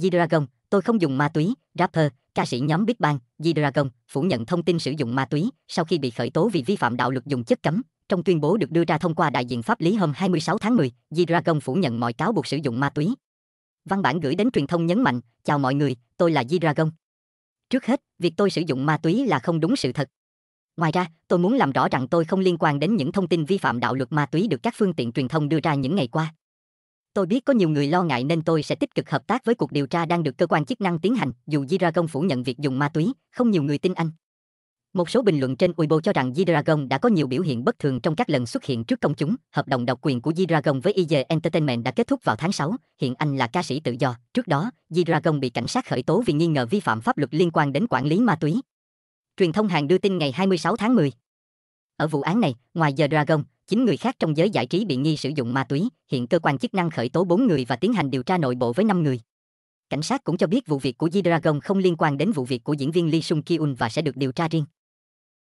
G-Dragon, tôi không dùng ma túy, rapper, ca sĩ nhóm Big Bang, G-Dragon, phủ nhận thông tin sử dụng ma túy sau khi bị khởi tố vì vi phạm đạo luật dùng chất cấm. Trong tuyên bố được đưa ra thông qua đại diện pháp lý hôm 26 tháng 10, G-Dragon phủ nhận mọi cáo buộc sử dụng ma túy. Văn bản gửi đến truyền thông nhấn mạnh, chào mọi người, tôi là G-Dragon. Trước hết, việc tôi sử dụng ma túy là không đúng sự thật. Ngoài ra, tôi muốn làm rõ rằng tôi không liên quan đến những thông tin vi phạm đạo luật ma túy được các phương tiện truyền thông đưa ra những ngày qua. Tôi biết có nhiều người lo ngại nên tôi sẽ tích cực hợp tác với cuộc điều tra đang được cơ quan chức năng tiến hành, dù Di Dragon phủ nhận việc dùng ma túy, không nhiều người tin anh. Một số bình luận trên Weibo cho rằng G-Dragon đã có nhiều biểu hiện bất thường trong các lần xuất hiện trước công chúng. Hợp đồng độc quyền của G-Dragon với IG Entertainment đã kết thúc vào tháng 6. Hiện anh là ca sĩ tự do. Trước đó, G-Dragon bị cảnh sát khởi tố vì nghi ngờ vi phạm pháp luật liên quan đến quản lý ma túy. Truyền thông Hàn đưa tin ngày 26 tháng 10. Ở vụ án này, ngoài The Dragon, Chín người khác trong giới giải trí bị nghi sử dụng ma túy, hiện cơ quan chức năng khởi tố 4 người và tiến hành điều tra nội bộ với 5 người. Cảnh sát cũng cho biết vụ việc của G-Dragon không liên quan đến vụ việc của diễn viên Lee Sung Ki-un và sẽ được điều tra riêng.